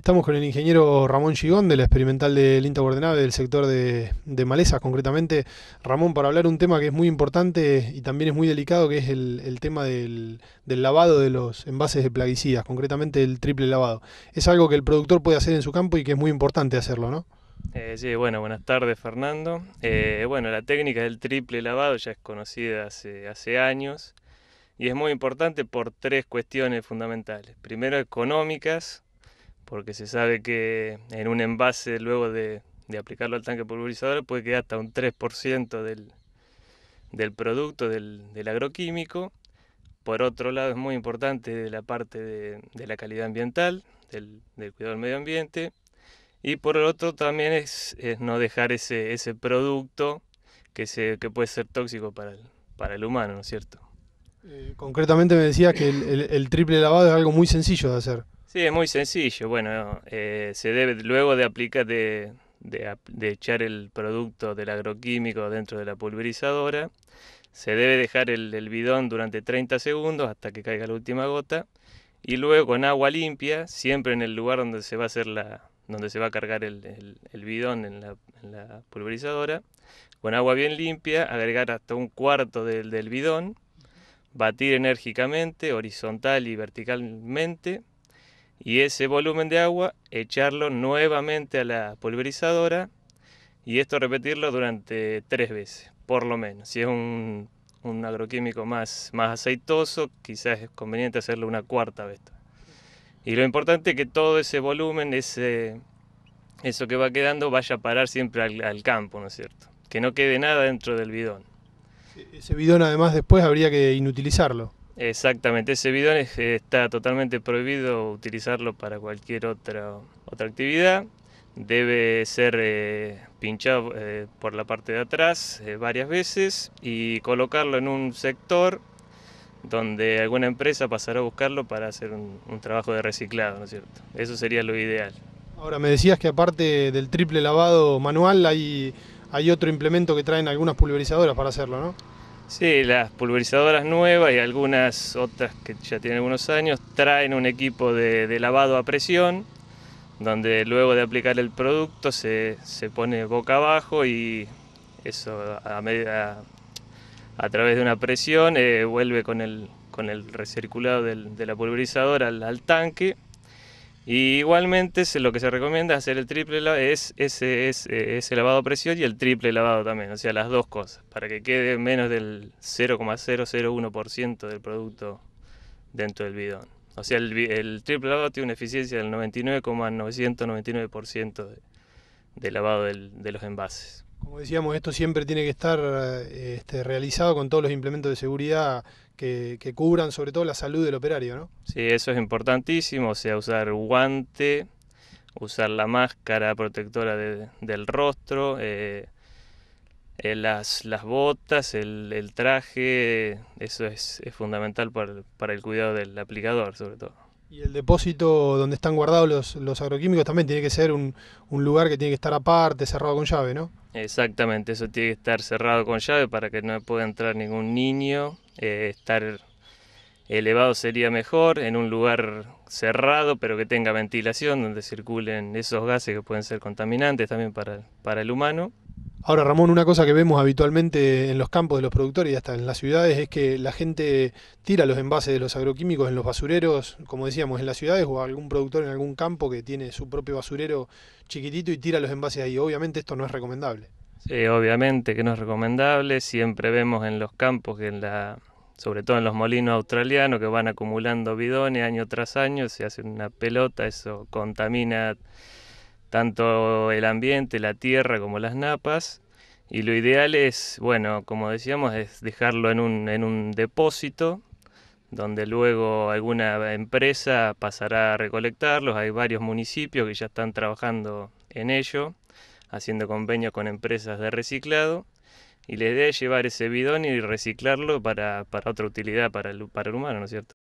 Estamos con el ingeniero Ramón Gigón de la experimental del INTA ordenado del sector de, malezas concretamente. Ramón, para hablar un tema que es muy importante y también es muy delicado, que es el, tema del, lavado de los envases de plaguicidas, concretamente el triple lavado. Es algo que el productor puede hacer en su campo y que es muy importante hacerlo, ¿no? Eh, sí, bueno, buenas tardes Fernando. Eh, bueno, la técnica del triple lavado ya es conocida hace años y es muy importante por tres cuestiones fundamentales. Primero, económicas porque se sabe que en un envase luego de, aplicarlo al tanque pulverizador puede quedar hasta un 3% del, del producto del, del, agroquímico. Por otro lado es muy importante la parte de, la calidad ambiental, del, cuidado del medio ambiente. Y por el otro también es, no dejar ese, ese producto que, se, que puede ser tóxico para el, para el humano, ¿no es cierto? Eh, concretamente me decías que el, triple lavado es algo muy sencillo de hacer. Sí, es muy sencillo. Bueno, eh, se debe luego de aplicar, de, de, echar el producto del agroquímico dentro de la pulverizadora, se debe dejar el, bidón durante 30 segundos hasta que caiga la última gota y luego con agua limpia, siempre en el lugar donde se va a hacer la donde se va a cargar el, bidón en la, en la, pulverizadora, con agua bien limpia, agregar hasta un cuarto del, del bidón, batir enérgicamente, horizontal y verticalmente, y ese volumen de agua echarlo nuevamente a la pulverizadora y esto repetirlo durante tres veces, por lo menos. Si es un, agroquímico más, más aceitoso, quizás es conveniente hacerlo una cuarta vez. Y lo importante es que todo ese volumen, ese, eso que va quedando, vaya a parar siempre al, al campo, ¿no es cierto? Que no quede nada dentro del bidón. Ese bidón además después habría que inutilizarlo. Exactamente, ese bidón está totalmente prohibido utilizarlo para cualquier otra, otra actividad. Debe ser eh, pinchado eh, por la parte de atrás eh, varias veces y colocarlo en un sector donde alguna empresa pasará a buscarlo para hacer un, trabajo de reciclado, ¿no es cierto? Eso sería lo ideal. Ahora, me decías que aparte del triple lavado manual hay otro implemento que traen algunas pulverizadoras para hacerlo, ¿no? Sí, las pulverizadoras nuevas y algunas otras que ya tienen algunos años traen un equipo de, lavado a presión, donde luego de aplicar el producto se, pone boca abajo y eso a, través de una presión eh, vuelve con el, recirculado de la pulverizadora al tanque. Y igualmente lo que se recomienda hacer el triple lavado, es ese, ese, lavado a presión y el triple lavado también, o sea, las dos cosas, para que quede menos del 0,001% del producto dentro del bidón. O sea, el, triple lavado tiene una eficiencia del 99,999% de, de, lavado de los envases. Como decíamos, esto siempre tiene que estar eh, este, realizado con todos los implementos de seguridad que, cubran sobre todo la salud del operario, ¿no? Sí, eso es importantísimo, sea, usar guante, usar la máscara protectora del rostro, eh, eh, las, las botas, el, traje, eso es, fundamental para el cuidado del aplicador sobre todo. Y el depósito donde están guardados los, agroquímicos también tiene que ser un, lugar que tiene que estar aparte, cerrado con llave, ¿no? Exactamente, eso tiene que estar cerrado con llave para que no pueda entrar ningún niño. Eh, estar elevado sería mejor, en un lugar cerrado pero que tenga ventilación, donde circulen esos gases que pueden ser contaminantes también para, para el humano. Ahora, Ramón, una cosa que vemos habitualmente en los campos de los productores y hasta en las ciudades es que la gente tira los envases de los agroquímicos en los basureros, como decíamos, en las ciudades o algún productor en algún campo que tiene su propio basurero chiquitito y tira los envases ahí. Obviamente esto no es recomendable. Sí, obviamente que no es recomendable. Siempre vemos en los campos que en la sobre todo en los molinos australianos que van acumulando bidones año tras año, se hace una pelota, eso contamina tanto el ambiente, la tierra como las napas. Y lo ideal es, bueno, como decíamos, es dejarlo en un, depósito donde luego alguna empresa pasará a recolectarlos. Hay varios municipios que ya están trabajando en ello, haciendo convenios con empresas de reciclado. Y la idea es llevar ese bidón y reciclarlo para, otra utilidad para el, para el humano, ¿no es cierto?